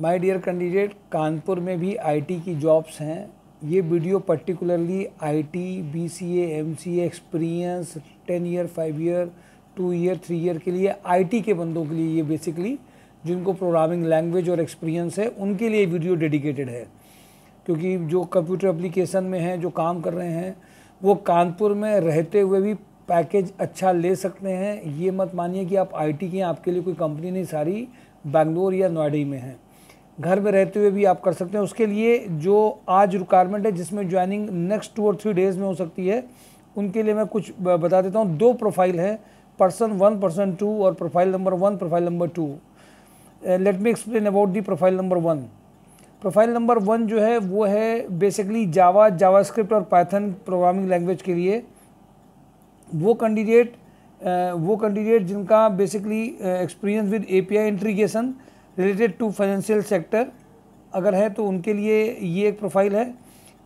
my dear candidate Kanpur में भी IT की जॉब्स हैं ये video particularly IT, BCA, MCA experience ten year five year two year three year के लिए आईटी के बंदों के लिए ये बेसिकली जिनको प्रोग्रामिंग लैंग्वेज और एक्सपीरियंस है उनके लिए वीडियो डेडिकेटेड है क्योंकि जो कंप्यूटर अप्लीकेशन में हैं जो काम कर रहे हैं वो कानपुर में रहते हुए भी पैकेज अच्छा ले सकते हैं ये मत मानिए कि आप आईटी के आपके लिए कोई कंपनी नहीं सारी बेंगलोर या नोएडा में हैं घर में रहते हुए भी आप कर सकते हैं उसके लिए जो आज रिक्वायरमेंट है जिसमें ज्वाइनिंग नेक्स्ट टू और थ्री डेज में हो सकती है उनके लिए मैं कुछ बता देता हूँ दो प्रोफाइल है पर्सन वन पर्सन टू और profile number one profile number two let me explain about the profile number one profile number one जो है वो है बेसिकली जावा जावास्क्रिप्ट और पाइथन प्रोग्रामिंग लैंग्वेज के लिए वो कैंडिडेट वो कैंडिडेट जिनका basically experience with API integration related to financial sector अगर है तो उनके लिए ये एक प्रोफाइल है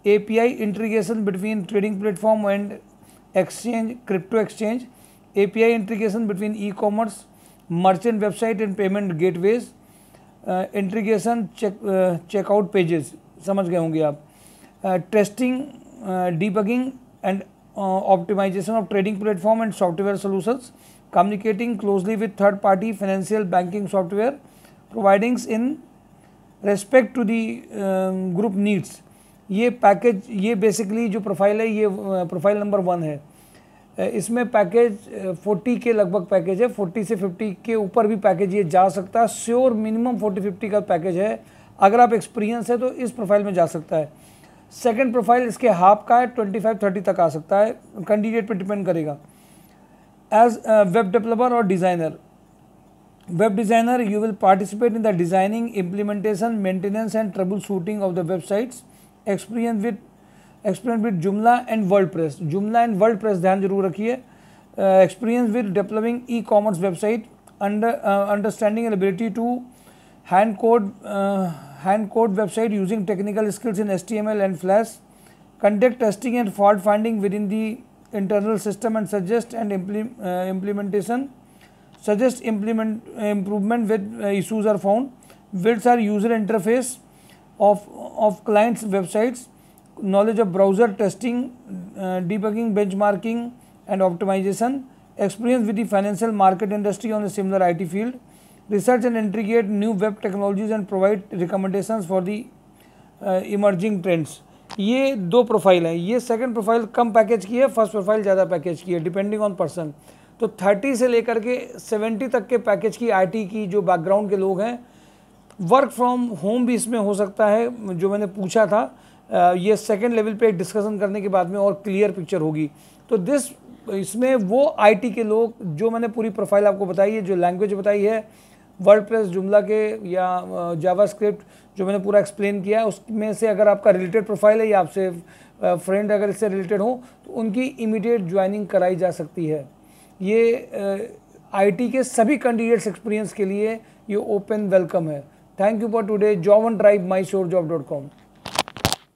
A P I integration between trading platform and exchange crypto exchange A P I integration between E commerce merchant website and payment gateways integration checkout pages समझ गए होंगे आप testing debugging and optimisation of trading platform and software solutions communicating closely with third party financial banking software providings in respect to the group needs ये package ये basically जो profile है ये profile number one है uh, इसमें package 40 uh, के लगभग package है 40 से 50 के ऊपर भी पैकेज ये जा सकता है श्योर मिनिमम 40 50 का पैकेज है अगर आप एक्सपीरियंस है तो इस प्रोफाइल में जा सकता है सेकंड प्रोफाइल इसके हाफ का है 25 30 तक आ सकता है कैंडिडेट पर डिपेंड करेगा एज वेब डेवलपर और designer web designer you will participate in the designing implementation maintenance and troubleshooting of the websites experience with experience with joomla and wordpress joomla and wordpress dhyan zarur rakhiye uh, experience with developing e-commerce website under uh, understanding ability to hand code uh, hand code website using technical skills in html and flash conduct testing and fault finding within the internal system and suggest and implementation suggest implement improvement with issues are found builds our user interface of of clients websites knowledge of browser testing debugging benchmarking and optimization experience with the financial market industry on a similar IT field research and integrate new web technologies and provide recommendations for the emerging uh, trends ये दो profile हैं ये second profile कम package की है first profile ज़्यादा package की है depending on person तो 30 से लेकर के 70 तक के पैकेज की आईटी की जो बैकग्राउंड के लोग हैं वर्क फ्रॉम होम भी इसमें हो सकता है जो मैंने पूछा था ये सेकेंड लेवल पे डिस्कशन करने के बाद में और क्लियर पिक्चर होगी तो दिस इसमें वो आईटी के लोग जो मैंने पूरी प्रोफाइल आपको बताई है जो लैंग्वेज बताई है वर्ड प्रेस जुमला के या जावा स्क्रिप्ट जो मैंने पूरा एक्सप्लेन किया है उसमें से अगर आपका रिलेटेड प्रोफाइल है या आपसे फ्रेंड अगर इससे रिलेटेड हो तो उनकी इमीडिएट ज्वाइनिंग कराई जा सकती है ये आईटी के सभी कैंडिडेट्स एक्सपीरियंस के लिए ये ओपन वेलकम है thank you for today job on drive my shore job dot com